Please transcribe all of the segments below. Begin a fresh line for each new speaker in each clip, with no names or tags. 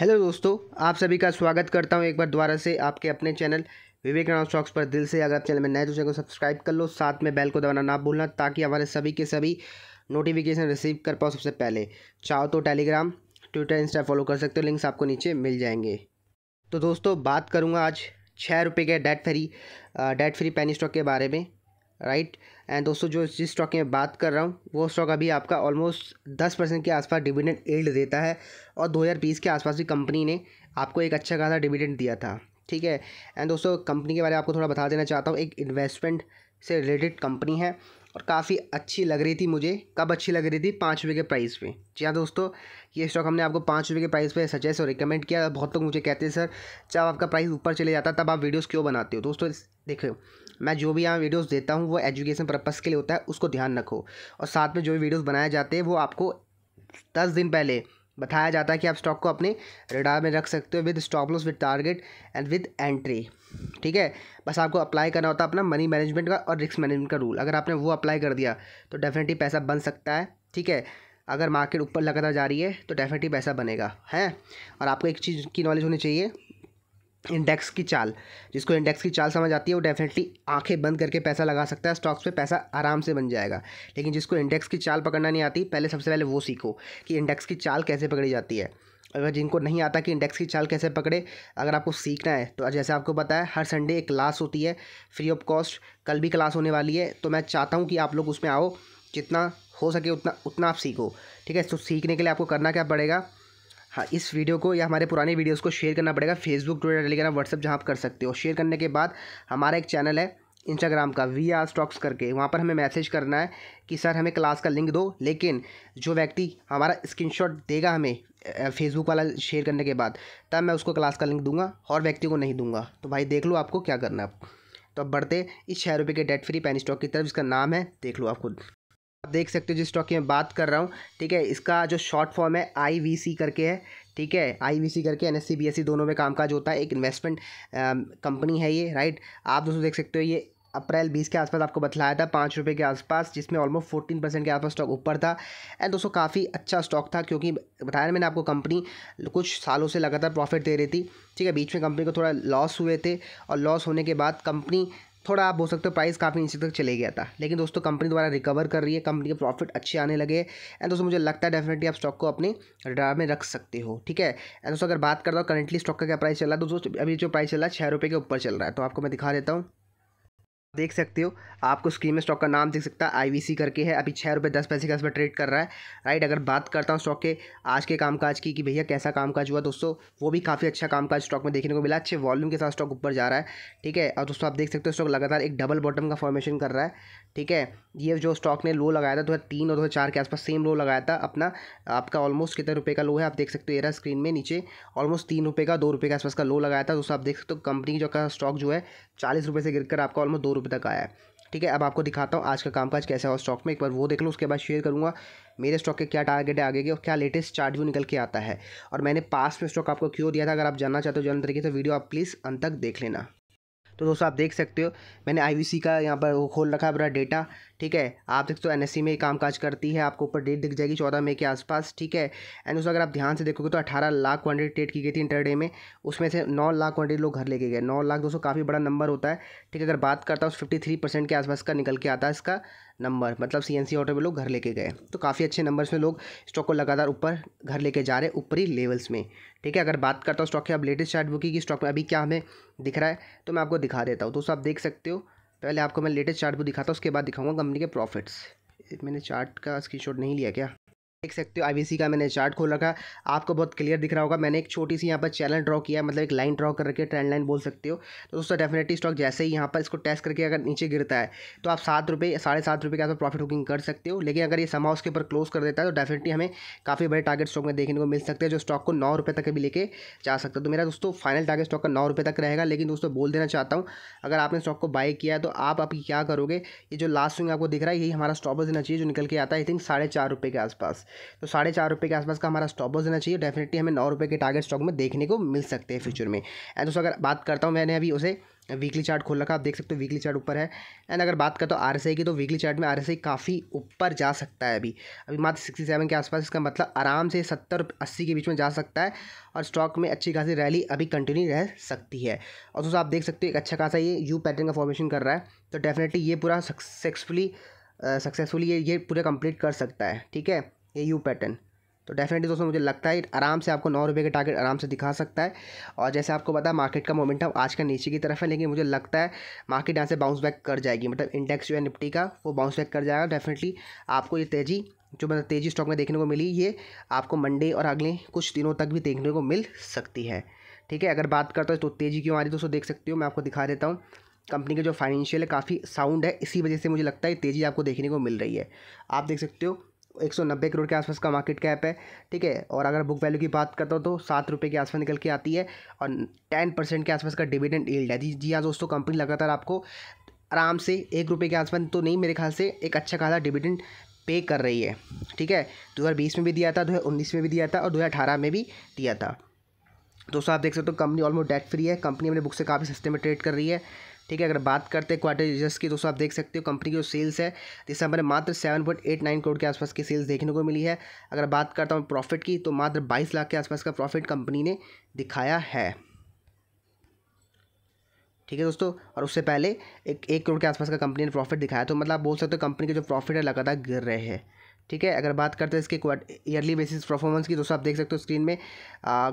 hello दोस्तों आप सभी का स्वागत करता हूं एक बार दोबारा से आपके अपने चैनल राणा स्टॉक्स पर दिल से अगर आप चैनल में नए तो चैनल को सब्सक्राइब कर लो साथ में बेल को दबाना ना भूलना ताकि हमारे सभी के सभी नोटिफिकेशन रिसीव कर पाओ सबसे पहले चाहो तो टेलीग्राम ट्विटर इंस्टा फॉलो कर सकते हो लिंक्स आपको नीचे मिल जाएंगे तो दोस्तों बात करूँगा आज छः रुपये के debt free debt free penny stock के बारे में राइट एंड दोस्तों जो जिस स्टॉक की मैं बात कर रहा हूँ वो स्टॉक अभी आपका ऑलमोस्ट दस परसेंट के आसपास डिविडेंड एल्ड देता है और दो हज़ार बीस के आसपास भी कंपनी ने आपको एक अच्छा खासा डिविडेंड दिया था ठीक है एंड दोस्तों कंपनी के बारे में आपको थोड़ा बता देना चाहता हूँ एक इन्वेस्टमेंट से रिलेटेड कंपनी है और काफ़ी अच्छी लग रही थी मुझे कब अच्छी लग रही थी पाँच रुपये के प्राइस पे जी हाँ दोस्तों ये स्टॉक हमने आपको पाँच रुपये के प्राइस पे सजेस्ट और रिकमेंड किया बहुत लोग तो मुझे कहते हैं सर जब आपका प्राइस ऊपर चले जाता तब आप वीडियोस क्यों बनाते हो दोस्तों देखो मैं जो भी यहाँ वीडियोस देता हूँ वो एजुकेशन पर्पज़ के लिए होता है उसको ध्यान रखो और साथ में जो भी वीडियोस बनाए जाते हैं वो आपको दस दिन पहले बताया जाता है कि आप स्टॉक को अपने रिडार में रख सकते हो with stop loss with target and with entry ठीक है बस आपको अप्लाई करना होता है अपना मनी मैनेजमेंट का और रिस्क मैनेजमेंट का रूल अगर आपने वो अप्लाई कर दिया तो डेफिनेटली पैसा बन सकता है ठीक है अगर मार्केट ऊपर लगातार जा रही है तो डेफिनेटली पैसा बनेगा है और आपको एक चीज़ की नॉलेज होनी चाहिए इंडेक्स की चाल जिसको इंडेक्स की चाल समझ आती है वो डेफिनेटली आंखें बंद करके पैसा लगा सकता है स्टॉक्स पे पैसा आराम से बन जाएगा लेकिन जिसको इंडेक्स की चाल पकड़ना नहीं आती पहले सबसे पहले वो सीखो कि इंडेक्स की चाल कैसे पकड़ी जाती है अगर जिनको नहीं आता कि इंडेक्स की चाल कैसे पकड़े अगर आपको सीखना है तो जैसे आपको पता है हर संडे एक क्लास होती है फ्री ऑफ कॉस्ट कल भी क्लास होने वाली है तो मैं चाहता हूँ कि आप लोग उसमें आओ जितना हो सके उतना उतना आप सीखो ठीक है तो सीखने के लिए आपको करना क्या पड़ेगा हाँ इस वीडियो को या हमारे पुराने वीडियोज़ को शेयर करना पड़ेगा फेसबुक ट्विटर टेलीग्राम व्हाट्सअप जहाँ आप कर सकते हो शेयर करने के बाद हमारा एक चैनल है इंस्टाग्राम का वी आर स्टॉक्स करके वहाँ पर हमें मैसेज करना है कि सर हमें क्लास का लिंक दो लेकिन जो व्यक्ति हमारा स्क्रीन देगा हमें फेसबुक वाला शेयर करने के बाद तब मैं उसको क्लास का लिंक दूंगा और व्यक्ति को नहीं दूंगा तो भाई देख लो आपको क्या करना है तो अब बढ़ते इस छः रुपये के डेट फ्री पेन स्टॉक की तरफ इसका नाम है देख लो आप खुद आप देख सकते हो जिस स्टॉक की मैं बात कर रहा हूँ ठीक है इसका जो शॉर्ट फॉर्म है आई करके है ठीक है आई करके एन एस e, e दोनों में कामकाज होता है एक इन्वेस्टमेंट कंपनी है ये राइट आप दोस्तों देख सकते हो ये अप्रैल बीस के आसपास आपको बतलाया था पाँच रुपये के आसपास जिसमें ऑलमोस्ट फोर्टीन परसेंट के आसपास स्टॉक ऊपर था एंड दोस्तों काफ़ी अच्छा स्टॉक था क्योंकि बताया मैंने आपको कंपनी कुछ सालों से लगातार प्रॉफिट दे रही थी ठीक है बीच में कंपनी को थोड़ा लॉस हुए थे और लॉस होने के बाद कंपनी थोड़ा आप बोल सकते हो प्राइस काफ़ी नीचे तक चले गया था लेकिन दोस्तों कंपनी द्वारा रिकवर कर रही है कंपनी के प्रॉफिट अच्छे आने लगे एंड दोस्तों मुझे लगता है डेफिनेटली आप स्टॉक को अपने रडार में रख सकते हो ठीक है एंड दोस्तों अगर बात करता हूँ करंटली स्टॉक का क्या प्राइस चल रहा है तो दोस्तों अभी जो प्राइस चल रहा है छः रुपये के ऊपर चल रहा है तो आपको मैं दिखा देता हूँ देख सकते हो आपको स्क्रीन में स्टॉक का नाम देख सकता है आईवीसी करके है अभी छः रुपये दस पैसे का इसमें ट्रेड कर रहा है राइट अगर बात करता हूँ स्टॉक के आज के कामकाज की कि भैया कैसा कामकाज हुआ दोस्तों वो भी काफ़ी अच्छा कामकाज स्टॉक में देखने को मिला अच्छे वॉल्यूम के साथ स्टॉक ऊपर जा रहा है ठीक है और दोस्तों आप देख सकते हो स्टॉक लगातार एक डबल बॉटम का फॉर्मेशन कर रहा है ठीक है ये जो स्टॉक ने लो लगाया था दो तीन और दो चार के आसपास सेम लो लगाया था अपना आपका ऑलमोस्ट कितने रुपये का लो है आप देख सकते हो ये स्क्रीन में नीचे ऑलमोस्ट तीन रुपये का दो रुपये के आसपास का लो लगाया था दोस्तों आप देख सकते हो कंपनी जो का स्टॉक जो है चालीस रुपये से कर आपका ऑलमोस्ट दो रुपये तक आया है ठीक है अब आपको दिखाता हूँ आज का कामकाज कैसा हो स्टॉक में एक बार वो देख लो उसके बाद शेयर करूँगा मेरे स्टॉक के क्या टारगेट है आगे के और क्या लेटेस्ट चार्ट व्यू निकल के आता है और मैंने पास में स्टॉक आपको क्यों दिया था अगर आप जानना चाहते हो जन तरीके से वीडियो आप प्लीज़ अंत तक देख लेना तो दोस्तों आप देख सकते हो मैंने आई का यहाँ पर खोल रखा है पूरा डेटा ठीक है आप देख सकते हो एन में काम काज करती है आपको ऊपर डेट दिख जाएगी चौदह मई के आसपास ठीक है एंड दोस्तों अगर आप ध्यान से देखोगे तो अठारह लाख क्वान्टिटी ट्रेड की गई थी इंटरडे में उसमें से नौ लाख क्वान्टिटी लोग घर लेके गए नौ लाख दोस्तों काफ़ी बड़ा नंबर होता है ठीक है अगर बात करता हूँ फिफ्टी थ्री परसेंट के आसपास का निकल के आता है इसका नंबर मतलब सी एन सी ऑटो में लोग घर लेके गए तो काफ़ी अच्छे नंबर्स में लोग स्टॉक को लगातार ऊपर घर लेके जा रहे हैं ऊपरी लेवल्स में ठीक है अगर बात करता हूँ स्टॉक की अब लेटेस्ट चार्ट बुकी की स्टॉक में अभी क्या हमें दिख रहा है तो मैं आपको दिखा देता हूँ दोस्तों आप देख सकते हो पहले आपको मैं लेटेस्ट चार्ट बुक दिखाता हूँ उसके बाद दिखाऊंगा कंपनी के प्रॉफिट्स मैंने चार्ट का स्क्रीन नहीं लिया क्या देख सकते हो आईवीसी का मैंने चार्ट खोल रखा आपको बहुत क्लियर दिख रहा होगा मैंने एक छोटी सी यहाँ पर चैनल ड्रॉ किया मतलब एक लाइन ड्रॉ करके ट्रेंड लाइन बोल सकते हो तो दोस्तों डेफिनेटली स्टॉक जैसे ही यहाँ पर इसको टेस्ट करके अगर नीचे गिरता है तो आप सात रुपये साढ़े सात रुपये के प्रॉफिट बुकिंग कर सकते हो लेकिन अगर ये समा उसके ऊपर क्लोज कर देता है तो डेफिनेटली हमें काफ़ी बड़े टारगेट स्टॉक में देखने को मिल सकते हैं जो स्टॉक को नौ रुपये तक भी लेके जा सकता है तो मेरा दोस्तों फाइनल टारगेट स्टॉक का नौ रुपये तक रहेगा लेकिन दोस्तों बोल देना चाहता हूँ अगर आपने स्टॉक को बाय किया है तो आप अभी क्या करोगे ये जो लास्ट स्विंग आपको दिख रहा है यही हमारा स्टॉप देना चाहिए जो निकल के आता है आई थिंक साढ़े चार रुपये के आसपास तो साढ़े चार रुपये के आसपास का हमारा स्टॉप लॉस देना चाहिए डेफिनेटली हमें नौ रुपये के टारगेट स्टॉक में देखने को मिल सकते हैं फ्यूचर में एंड दोस्तों अगर बात करता हूँ मैंने अभी उसे वीकली चार्ट खोल रखा आप देख सकते हो वीकली चार्ट ऊपर है एंड अगर बात करता हूँ आर की तो वीकली चार्ट में आर काफ़ी ऊपर जा सकता है अभी अभी मात्र सिक्सटी सेवन के आसपास इसका मतलब आराम से सत्तर अस्सी के बीच में जा सकता है और स्टॉक में अच्छी खासी रैली अभी कंटिन्यू रह सकती है और दोस्तों आप देख सकते हो एक अच्छा खासा ये यू पैटर्न का फॉर्मेशन कर रहा है तो डेफिनेटली ये पूरा सक्सेसफुली सक्सेसफुली ये ये पूरा कंप्लीट कर सकता है ठीक है ए यू पैटर्न तो डेफिनेटली दोस्तों मुझे लगता है आराम से आपको नौ रुपये के टारगेट आराम से दिखा सकता है और जैसे आपको पता है मार्केट का मोमेंटम आज का नीचे की तरफ है लेकिन मुझे लगता है मार्केट यहाँ से बाउंस बैक कर जाएगी मतलब इंडेक्स जो है निफ्टी का वो बाउंस बैक कर जाएगा डेफिनेटली आपको ये तेज़ी जो मतलब तेज़ी स्टॉक में देखने को मिली ये आपको मंडे और अगले कुछ दिनों तक भी देखने को मिल सकती है ठीक है अगर बात करता हूँ तो तेज़ी क्यों आ रही दोस्तों देख सकते हो मैं आपको दिखा देता हूँ कंपनी का जो फाइनेंशियल है काफ़ी साउंड है इसी वजह से मुझे लगता है तेज़ी आपको देखने को मिल रही है आप देख सकते हो एक सौ नब्बे करोड़ के आसपास का मार्केट कैप है ठीक है और अगर बुक वैल्यू की बात करता हूँ तो सात रुपये के आसपास निकल के आती है और टेन परसेंट के आसपास का डिविडेंड ईल्ड है जी जी हाँ दोस्तों कंपनी लगातार आपको आराम से एक रुपये के आसपास तो नहीं मेरे ख्याल से एक अच्छा खासा डिविडेंड पे कर रही है ठीक है दो हज़ार बीस में भी दिया था दो हज़ार उन्नीस में भी दिया था और दो हज़ार अठारह में भी दिया था दोस्तों आप देख सकते हो तो कंपनी ऑलमोस्ट डेट फ्री है कंपनी अपने बुक से काफ़ी सस्ते में ट्रेड कर रही है ठीक है अगर बात करते हैं क्वार्टर रिजल्ट की दोस्तों आप देख सकते हो कंपनी की जो सेल्स है दिसंबर में मात्र seven point eight nine crore के आसपास की सेल्स देखने को मिली है अगर बात करता हूँ प्रॉफिट की तो मात्र बाईस लाख के आसपास का प्रॉफिट कंपनी ने दिखाया है ठीक है दोस्तों और उससे पहले एक एक करोड़ के आसपास का कंपनी ने प्रॉफिट दिखाया तो मतलब आप बोल सकते हो कंपनी के जो प्रॉफिट है लगातार गिर रहे हैं ठीक है अगर बात करते हैं इसके ईयरली बेसिस परफॉर्मेंस की दोस्तों आप देख सकते हो स्क्रीन में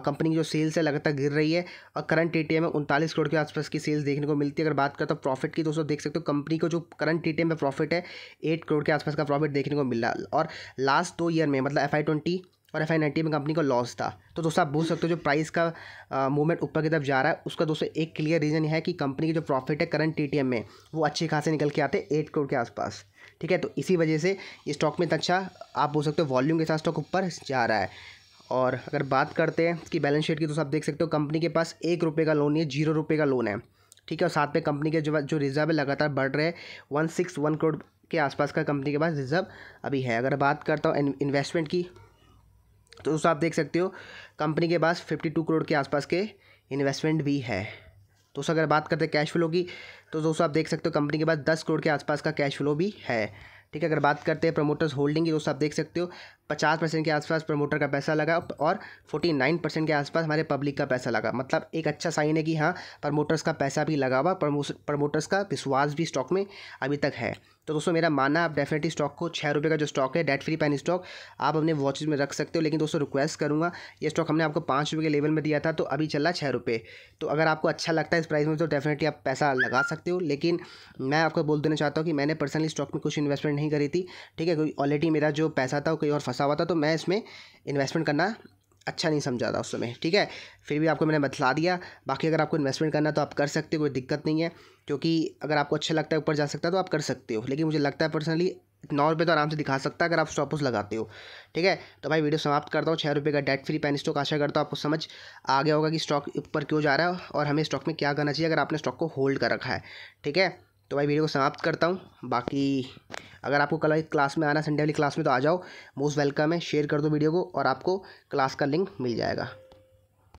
कंपनी की जो सेल्स है लगातार गिर रही है और करंट टी टी में उनतालीस करोड़ के आसपास की सेल्स देखने को मिलती है अगर बात करते हो प्रॉफिट की दोस्तों देख सकते हो कंपनी को जो करंट टी टी में प्रॉफिट है एट करोड़ के आसपास का प्रॉफिट देखने को मिल रहा और लास्ट दो ईयर में मतलब एफ आई ट्वेंटी और एफ आई नाइन्टी में कंपनी का लॉस था तो दोस्तों आप बोल सकते हो जो प्राइस का मूवमेंट ऊपर की तरफ जा रहा है उसका दोस्तों एक क्लियर रीज़न है कि कंपनी की जो प्रॉफिट है करंट टी में वो अच्छे खासे निकल के आते एट करोड़ के आसपास ठीक है तो इसी वजह से स्टॉक में अच्छा आप बोल सकते हो वॉल्यूम के साथ स्टॉक ऊपर जा रहा है और अगर बात करते हैं इसकी बैलेंस शीट की तो आप देख सकते हो कंपनी के पास एक रुपये का लोन है जीरो रुपये का लोन है ठीक है और साथ में कंपनी के जो जो रिजर्व है लगातार बढ़ रहे हैं वन सिक्स वन करोड़ के आसपास का कंपनी के पास रिजर्व अभी है अगर बात करता हूँ इन्वेस्टमेंट की तो उस आप देख सकते हो कंपनी के पास फिफ्टी टू करोड़ के आसपास के इन्वेस्टमेंट भी है दोस्तों अगर बात करते हैं कैश फ्लो की तो दोस्तों आप देख सकते हो कंपनी के पास दस करोड़ के आसपास का कैश फ्लो भी है ठीक है अगर बात करते हैं प्रमोटर्स होल्डिंग की दोस्तों आप देख सकते हो पचास परसेंट के आसपास प्रमोटर का पैसा लगा और फोर्टी नाइन परसेंट के आसपास हमारे पब्लिक का पैसा लगा मतलब एक अच्छा साइन है कि हाँ प्रमोटर्स का पैसा भी लगा हुआ प्रमोटर्स का विश्वास भी स्टॉक में अभी तक है तो दोस्तों मेरा मानना आप डेफिनेटली स्टॉक को छः रुपये का जो स्टॉक है डेट फ्री पैन स्टॉक आप अपने वॉचेज में रख सकते हो लेकिन दोस्तों रिक्वेस्ट करूँगा ये स्टॉक हमने आपको पाँच रुपये के लेवल में दिया था तो अभी चल रहा है छः रुपये तो अगर आपको अच्छा लगता है इस प्राइस में तो डेफिनेटली आप पैसा लगा सकते हो लेकिन मैं आपको बोल देना चाहता हूँ कि मैंने पर्सनली स्टॉक में कुछ इन्वेस्टमेंट नहीं करी थी ठीक है क्योंकि ऑलरेडी मेरा जो पैसा था वो कहीं और फंसा हुआ था तो मैं इसमें इन्वेस्टमेंट करना अच्छा नहीं समझा था उस समय ठीक है फिर भी आपको मैंने बतला दिया बाकी अगर आपको इन्वेस्टमेंट करना तो आप कर सकते हो कोई दिक्कत नहीं है क्योंकि अगर आपको अच्छा लगता है ऊपर जा सकता है तो आप कर सकते हो लेकिन मुझे लगता है पर्सनली नौ रुपये तो आराम से दिखा सकता है अगर आप स्टॉपस लगाते हो ठीक है तो भाई वीडियो समाप्त करता हूँ छः रुपये का डेट फ्री पेन स्टॉक आशा करता हूँ आपको समझ आ गया होगा कि स्टॉक ऊपर क्यों जा रहा है और हमें स्टॉक में क्या करना चाहिए अगर आपने स्टॉक को होल्ड कर रखा है ठीक है तो भाई वीडियो को समाप्त करता हूँ बाकी अगर आपको कल क्लास में आना संडे वाली क्लास में तो आ जाओ मोस्ट वेलकम है शेयर कर दो वीडियो को और आपको क्लास का लिंक मिल जाएगा